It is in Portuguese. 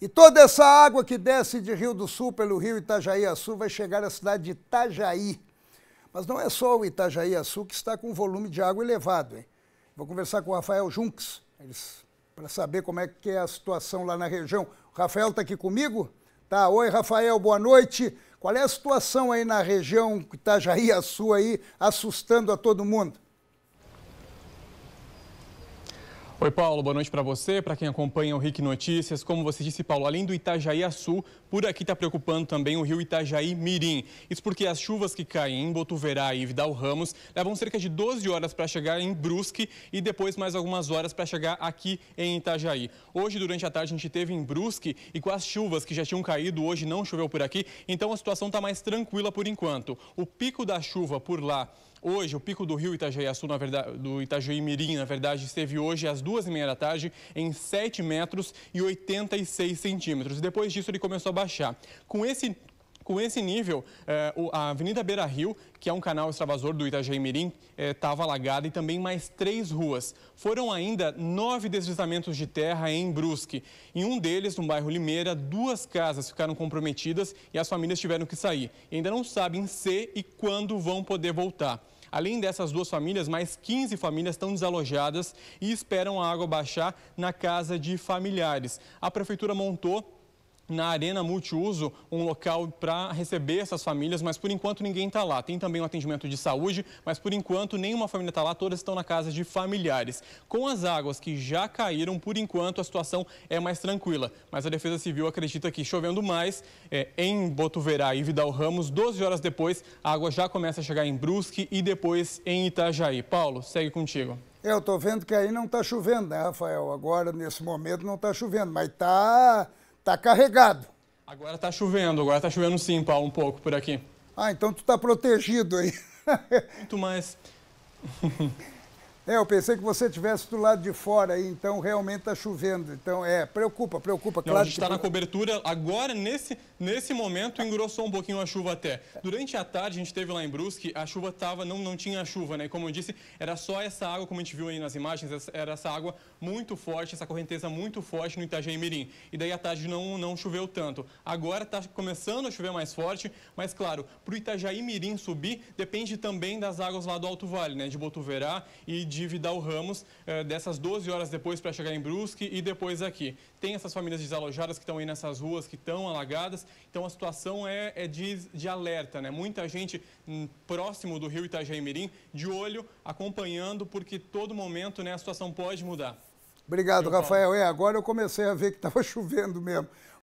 E toda essa água que desce de Rio do Sul pelo rio Itajaí-Açu vai chegar à cidade de Itajaí. Mas não é só o Itajaí-Açu que está com um volume de água elevado. Hein? Vou conversar com o Rafael Junques para saber como é que é a situação lá na região. O Rafael está aqui comigo? Tá. Oi, Rafael, boa noite. Qual é a situação aí na região Itajaí-Açu aí, assustando a todo mundo? Oi, Paulo, boa noite para você, para quem acompanha o RIC Notícias. Como você disse, Paulo, além do Itajaí a Sul, por aqui está preocupando também o rio Itajaí Mirim. Isso porque as chuvas que caem em Botuverá e Vidal Ramos levam cerca de 12 horas para chegar em Brusque e depois mais algumas horas para chegar aqui em Itajaí. Hoje, durante a tarde, a gente teve em Brusque e com as chuvas que já tinham caído, hoje não choveu por aqui, então a situação está mais tranquila por enquanto. O pico da chuva por lá hoje, o pico do rio itajaí na verdade, do Itajaí-Mirim, na verdade, esteve hoje às duas e meia da tarde em 7 metros e 86 centímetros. Depois disso, ele começou a baixar. Com esse com esse nível, eh, a Avenida Beira Rio, que é um canal extravasor do Itajaí Mirim, estava eh, alagada e também mais três ruas. Foram ainda nove deslizamentos de terra em Brusque. Em um deles, no bairro Limeira, duas casas ficaram comprometidas e as famílias tiveram que sair. E ainda não sabem se e quando vão poder voltar. Além dessas duas famílias, mais 15 famílias estão desalojadas e esperam a água baixar na casa de familiares. A prefeitura montou na Arena Multiuso, um local para receber essas famílias, mas por enquanto ninguém está lá. Tem também um atendimento de saúde, mas por enquanto nenhuma família está lá, todas estão na casa de familiares. Com as águas que já caíram, por enquanto a situação é mais tranquila, mas a Defesa Civil acredita que chovendo mais é, em Botuverá e Vidal Ramos, 12 horas depois, a água já começa a chegar em Brusque e depois em Itajaí. Paulo, segue contigo. Eu estou vendo que aí não está chovendo, né, Rafael? Agora, nesse momento, não está chovendo, mas está Tá carregado. Agora tá chovendo, agora tá chovendo sim, Paulo, um pouco por aqui. Ah, então tu tá protegido aí. Muito mais. É, eu pensei que você tivesse do lado de fora, então realmente está chovendo. Então, é, preocupa, preocupa, claro. Não, a gente está na cobertura agora, nesse, nesse momento, engrossou um pouquinho a chuva até. Durante a tarde, a gente teve lá em Brusque, a chuva tava, não, não tinha chuva, né? Como eu disse, era só essa água, como a gente viu aí nas imagens, era essa água muito forte, essa correnteza muito forte no Itajaí Mirim. E daí a tarde não, não choveu tanto. Agora está começando a chover mais forte, mas claro, para o Itajaí Mirim subir, depende também das águas lá do Alto Vale, né? De Botuverá e de de Vidal Ramos, eh, dessas 12 horas depois para chegar em Brusque e depois aqui. Tem essas famílias desalojadas que estão aí nessas ruas, que estão alagadas, então a situação é, é de, de, alerta, né? Muita gente hum, próximo do rio Itajaí Mirim, de olho, acompanhando, porque todo momento né, a situação pode mudar. Obrigado, então tá. Rafael. É, agora eu comecei a ver que estava chovendo mesmo.